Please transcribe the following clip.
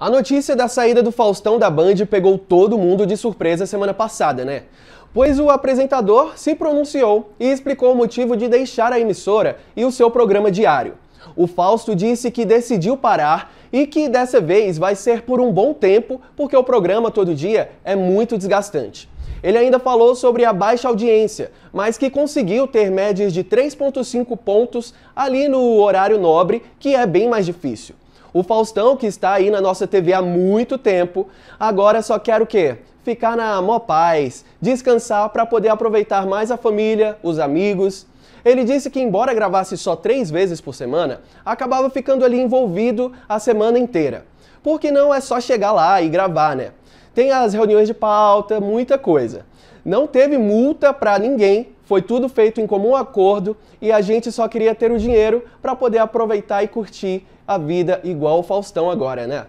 A notícia da saída do Faustão da Band pegou todo mundo de surpresa semana passada, né? Pois o apresentador se pronunciou e explicou o motivo de deixar a emissora e o seu programa diário. O Fausto disse que decidiu parar e que dessa vez vai ser por um bom tempo, porque o programa todo dia é muito desgastante. Ele ainda falou sobre a baixa audiência, mas que conseguiu ter médias de 3,5 pontos ali no horário nobre, que é bem mais difícil. O Faustão, que está aí na nossa TV há muito tempo, agora só quer o quê? Ficar na mó paz, descansar para poder aproveitar mais a família, os amigos. Ele disse que, embora gravasse só três vezes por semana, acabava ficando ali envolvido a semana inteira. Porque não é só chegar lá e gravar, né? Tem as reuniões de pauta, muita coisa. Não teve multa para ninguém foi tudo feito em comum acordo e a gente só queria ter o dinheiro para poder aproveitar e curtir a vida igual o Faustão agora, né?